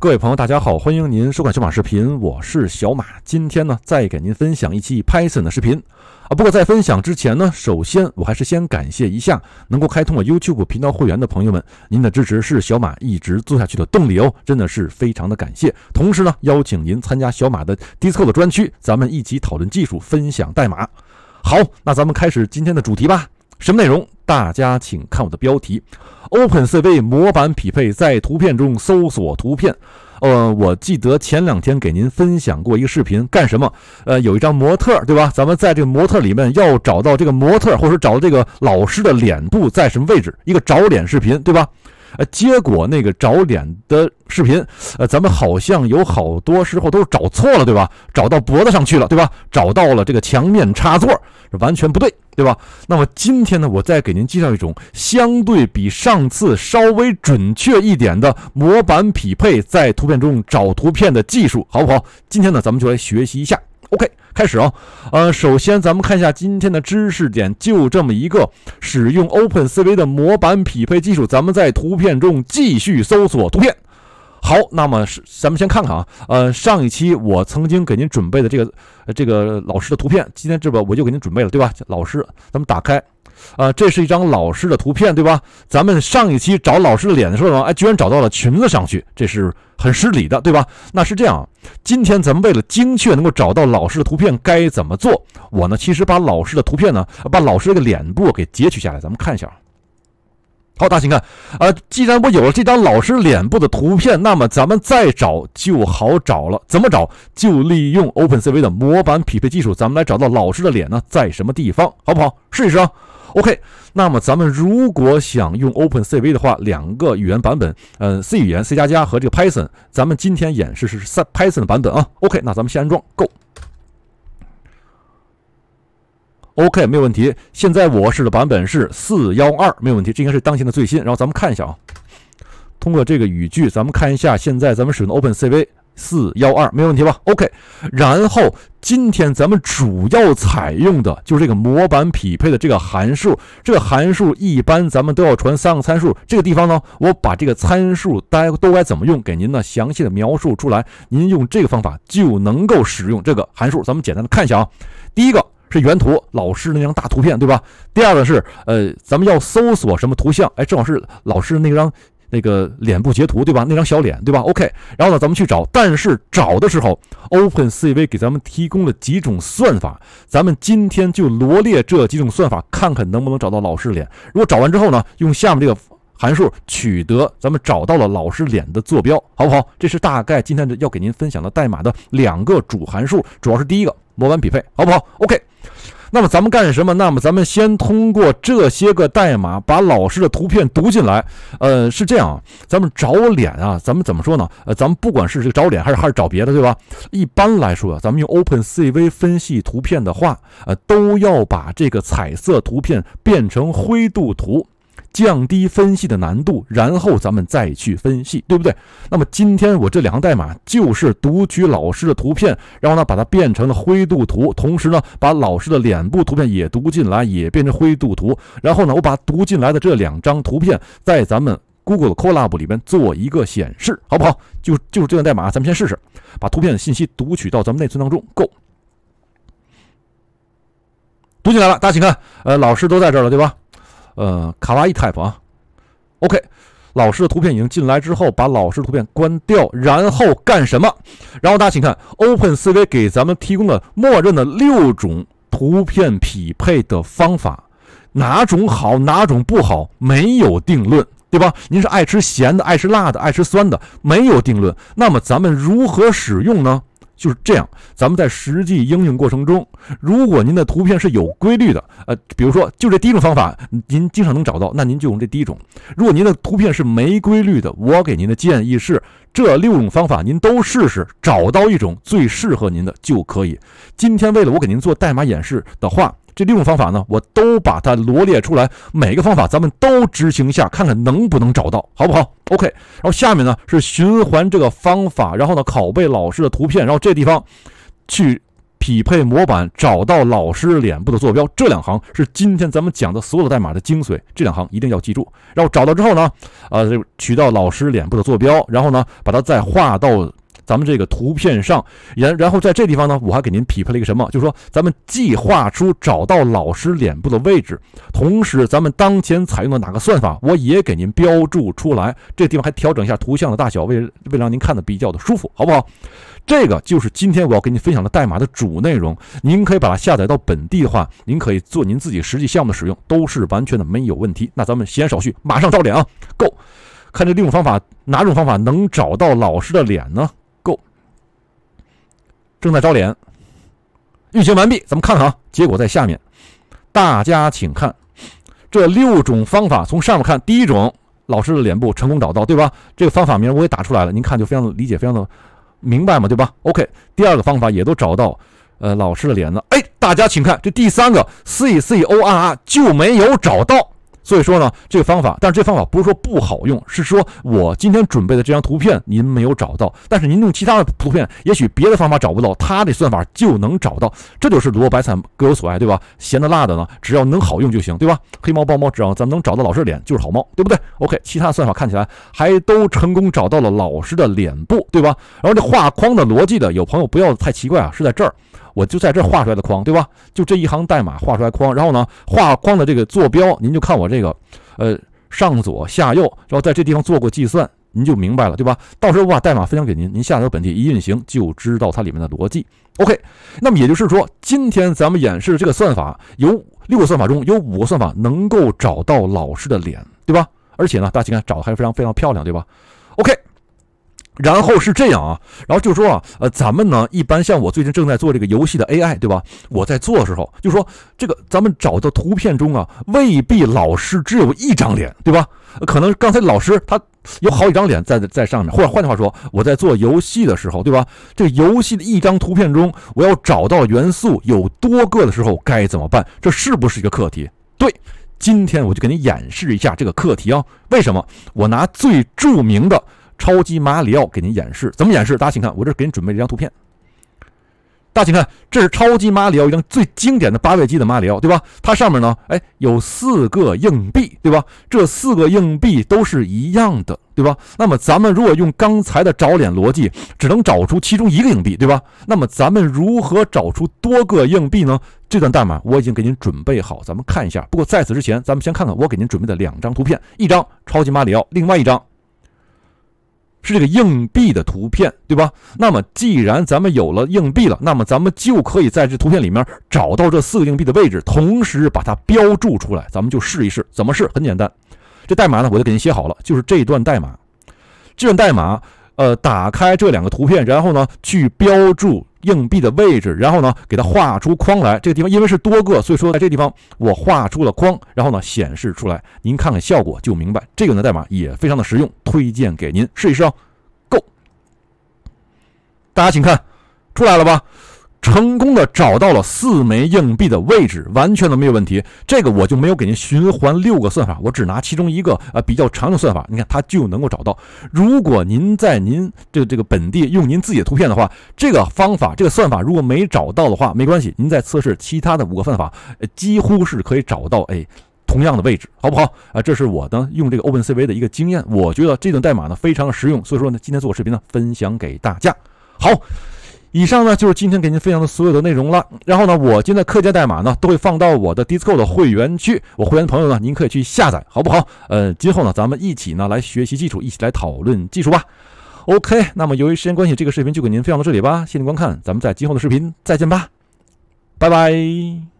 各位朋友，大家好，欢迎您收看小马视频，我是小马。今天呢，再给您分享一期 Python 的视频啊。不过在分享之前呢，首先我还是先感谢一下能够开通我 YouTube 频道会员的朋友们，您的支持是小马一直做下去的动力哦，真的是非常的感谢。同时呢，邀请您参加小马的 Discord 专区，咱们一起讨论技术，分享代码。好，那咱们开始今天的主题吧。什么内容？大家请看我的标题：OpenCV 模板匹配，在图片中搜索图片。呃，我记得前两天给您分享过一个视频，干什么？呃，有一张模特，对吧？咱们在这个模特里面要找到这个模特，或者找找这个老师的脸部在什么位置？一个找脸视频，对吧？呃，结果那个找脸的视频，呃，咱们好像有好多时候都是找错了，对吧？找到脖子上去了，对吧？找到了这个墙面插座，完全不对，对吧？那么今天呢，我再给您介绍一种相对比上次稍微准确一点的模板匹配，在图片中找图片的技术，好不好？今天呢，咱们就来学习一下。OK，开始啊，呃，首先咱们看一下今天的知识点，就这么一个使用 OpenCV 的模板匹配技术，咱们在图片中继续搜索图片。好，那么是咱们先看看啊，呃，上一期我曾经给您准备的这个这个老师的图片，今天这个我就给您准备了，对吧？老师，咱们打开。啊，这是一张老师的图片，对吧？咱们上一期找老师的脸的时候，哎，居然找到了裙子上去，这是很失礼的，对吧？那是这样，今天咱们为了精确能够找到老师的图片，该怎么做？我呢，其实把老师的图片呢，把老师的脸部给截取下来，咱们看一下。好，大家请看，啊，既然我有了这张老师脸部的图片，那么咱们再找就好找了。怎么找？就利用 OpenCV 的模板匹配技术，咱们来找到老师的脸呢在什么地方，好不好？试一试啊。OK，那么咱们如果想用 OpenCV 的话，两个语言版本，嗯，C 语言、C 加加和这个 Python，咱们今天演示是三 Python 的版本啊。OK，那咱们先安装，Go。OK，没有问题。现在我试的版本是四幺二，没有问题，这应该是当前的最新。然后咱们看一下啊，通过这个语句，咱们看一下现在咱们使用的 OpenCV。四幺二没问题吧？OK，然后今天咱们主要采用的就是这个模板匹配的这个函数。这个函数一般咱们都要传三个参数。这个地方呢，我把这个参数大家都该怎么用，给您呢详细的描述出来。您用这个方法就能够使用这个函数。咱们简单的看一下啊，第一个是原图，老师那张大图片，对吧？第二个是呃，咱们要搜索什么图像？哎，正好是老师那张。那个脸部截图对吧？那张小脸对吧？OK，然后呢，咱们去找。但是找的时候，OpenCV 给咱们提供了几种算法，咱们今天就罗列这几种算法，看看能不能找到老师脸。如果找完之后呢，用下面这个函数取得咱们找到了老师脸的坐标，好不好？这是大概今天要给您分享的代码的两个主函数，主要是第一个。模板匹配好不好？OK，那么咱们干什么？那么咱们先通过这些个代码把老师的图片读进来。呃，是这样，啊，咱们找脸啊？咱们怎么说呢？呃，咱们不管是这个找脸还是还是找别的，对吧？一般来说，咱们用 OpenCV 分析图片的话，呃，都要把这个彩色图片变成灰度图。降低分析的难度，然后咱们再去分析，对不对？那么今天我这两行代码就是读取老师的图片，然后呢把它变成了灰度图，同时呢把老师的脸部图片也读进来，也变成灰度图。然后呢，我把读进来的这两张图片在咱们 Google 的 Colab 里边做一个显示，好不好？就就是这段代码，咱们先试试，把图片的信息读取到咱们内存当中。Go，读进来了，大家请看，呃，老师都在这儿了，对吧？呃，卡哇伊 type 啊，OK，老师的图片已经进来之后，把老师图片关掉，然后干什么？然后大家请看，OpenCV 给咱们提供了默认的六种图片匹配的方法，哪种好，哪种不好，没有定论，对吧？您是爱吃咸的，爱吃辣的，爱吃酸的，没有定论。那么咱们如何使用呢？就是这样，咱们在实际应用过程中，如果您的图片是有规律的，呃，比如说就这第一种方法，您经常能找到，那您就用这第一种。如果您的图片是没规律的，我给您的建议是，这六种方法您都试试，找到一种最适合您的就可以。今天为了我给您做代码演示的话。这六种方法呢，我都把它罗列出来，每个方法咱们都执行一下，看看能不能找到，好不好？OK。然后下面呢是循环这个方法，然后呢拷贝老师的图片，然后这地方去匹配模板，找到老师脸部的坐标。这两行是今天咱们讲的所有代码的精髓，这两行一定要记住。然后找到之后呢，呃，取到老师脸部的坐标，然后呢把它再画到。咱们这个图片上，然然后在这地方呢，我还给您匹配了一个什么？就是说，咱们计划出找到老师脸部的位置，同时咱们当前采用的哪个算法，我也给您标注出来。这地方还调整一下图像的大小，为为了让您看的比较的舒服，好不好？这个就是今天我要给您分享的代码的主内容。您可以把它下载到本地的话，您可以做您自己实际项目的使用，都是完全的没有问题。那咱们闲少叙，马上照脸啊，Go，看这六种方法，哪种方法能找到老师的脸呢？正在招脸，运行完毕，咱们看看啊，结果在下面，大家请看这六种方法，从上面看，第一种老师的脸部成功找到，对吧？这个方法名我也打出来了，您看就非常的理解，非常的明白嘛，对吧？OK，第二个方法也都找到，呃，老师的脸了。哎，大家请看这第三个 C C O R R 就没有找到。所以说呢，这个方法，但是这方法不是说不好用，是说我今天准备的这张图片您没有找到，但是您用其他的图片，也许别的方法找不到，它的算法就能找到，这就是萝卜白菜各有所爱，对吧？咸的辣的呢，只要能好用就行，对吧？黑猫豹猫，只要咱们能找到老的脸就是好猫，对不对？OK，其他的算法看起来还都成功找到了老师的脸部，对吧？然后这画框的逻辑的，有朋友不要太奇怪啊，是在这儿。我就在这画出来的框，对吧？就这一行代码画出来框，然后呢，画框的这个坐标，您就看我这个，呃，上左下右，然后在这地方做过计算，您就明白了，对吧？到时候我把代码分享给您，您下载本地一运行就知道它里面的逻辑。OK，那么也就是说，今天咱们演示这个算法，有六个算法中有五个算法能够找到老师的脸，对吧？而且呢，大家看找的还非常非常漂亮，对吧？然后是这样啊，然后就说啊，呃，咱们呢一般像我最近正在做这个游戏的 AI，对吧？我在做的时候就说，这个咱们找的图片中啊，未必老师只有一张脸，对吧？可能刚才老师他有好几张脸在在上面，或者换句话说，我在做游戏的时候，对吧？这游戏的一张图片中，我要找到元素有多个的时候该怎么办？这是不是一个课题？对，今天我就给你演示一下这个课题啊。为什么？我拿最著名的。超级马里奥给您演示怎么演示？大家请看，我这给您准备了一张图片。大家请看，这是超级马里奥一张最经典的八位机的马里奥，对吧？它上面呢，哎，有四个硬币，对吧？这四个硬币都是一样的，对吧？那么咱们如果用刚才的找脸逻辑，只能找出其中一个硬币，对吧？那么咱们如何找出多个硬币呢？这段代码我已经给您准备好，咱们看一下。不过在此之前，咱们先看看我给您准备的两张图片，一张超级马里奥，另外一张。是这个硬币的图片，对吧？那么既然咱们有了硬币了，那么咱们就可以在这图片里面找到这四个硬币的位置，同时把它标注出来。咱们就试一试，怎么试？很简单，这代码呢，我就给您写好了，就是这段代码，这段代码。呃，打开这两个图片，然后呢，去标注硬币的位置，然后呢，给它画出框来。这个地方因为是多个，所以说在这地方我画出了框，然后呢，显示出来。您看看效果就明白。这个呢，代码也非常的实用，推荐给您试一试哦。Go，大家请看，出来了吧？成功的找到了四枚硬币的位置，完全都没有问题。这个我就没有给您循环六个算法，我只拿其中一个啊比较常用的算法，你看它就能够找到。如果您在您这这个本地用您自己的图片的话，这个方法这个算法如果没找到的话没关系，您再测试其他的五个算法，几乎是可以找到诶同样的位置，好不好？啊，这是我的用这个 OpenCV 的一个经验，我觉得这段代码呢非常实用，所以说呢今天做视频呢分享给大家，好。以上呢就是今天给您分享的所有的内容了。然后呢，我今天的课件代码呢都会放到我的 d i s c o 的会员区，我会员朋友呢，您可以去下载，好不好？呃，今后呢，咱们一起呢来学习技术，一起来讨论技术吧。OK，那么由于时间关系，这个视频就给您分享到这里吧，谢谢观看，咱们在今后的视频再见吧，拜拜。